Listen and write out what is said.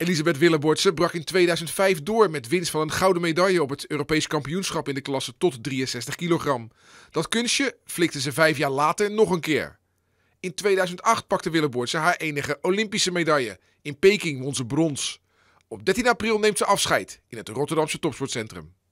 Elisabeth Willenbortse brak in 2005 door met winst van een gouden medaille op het Europees kampioenschap in de klasse tot 63 kilogram. Dat kunstje flikte ze vijf jaar later nog een keer. In 2008 pakte Willenbortse haar enige Olympische medaille. In Peking won ze brons. Op 13 april neemt ze afscheid in het Rotterdamse topsportcentrum.